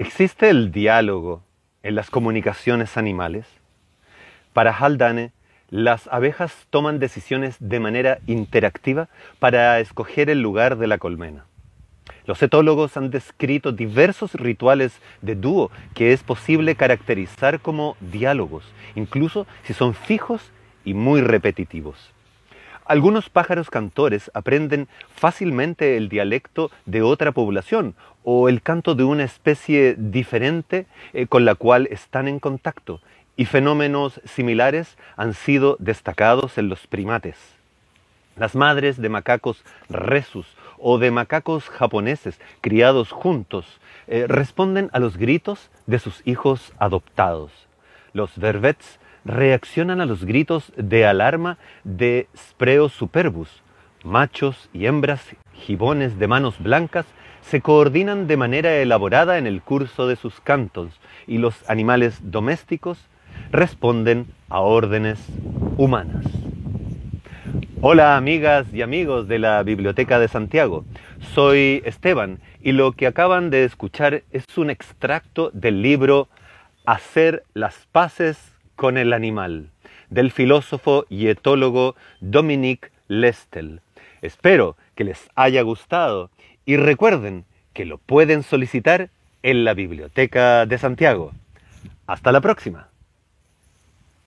¿Existe el diálogo en las comunicaciones animales? Para Haldane, las abejas toman decisiones de manera interactiva para escoger el lugar de la colmena. Los etólogos han descrito diversos rituales de dúo que es posible caracterizar como diálogos, incluso si son fijos y muy repetitivos. Algunos pájaros cantores aprenden fácilmente el dialecto de otra población o el canto de una especie diferente eh, con la cual están en contacto, y fenómenos similares han sido destacados en los primates. Las madres de macacos resus o de macacos japoneses criados juntos eh, responden a los gritos de sus hijos adoptados. Los vervets reaccionan a los gritos de alarma de spreos superbus. Machos y hembras gibones de manos blancas se coordinan de manera elaborada en el curso de sus cantos y los animales domésticos responden a órdenes humanas. Hola amigas y amigos de la Biblioteca de Santiago, soy Esteban y lo que acaban de escuchar es un extracto del libro Hacer las paces con el animal, del filósofo y etólogo Dominique Lestel. Espero que les haya gustado y recuerden que lo pueden solicitar en la Biblioteca de Santiago. Hasta la próxima.